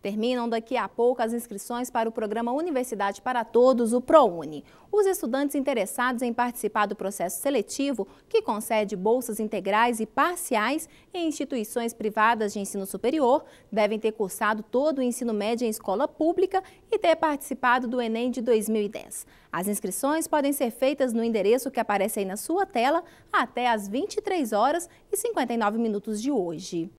Terminam daqui a pouco as inscrições para o programa Universidade para Todos, o ProUni. Os estudantes interessados em participar do processo seletivo, que concede bolsas integrais e parciais em instituições privadas de ensino superior, devem ter cursado todo o ensino médio em escola pública e ter participado do Enem de 2010. As inscrições podem ser feitas no endereço que aparece aí na sua tela até às 23 horas e 59 minutos de hoje.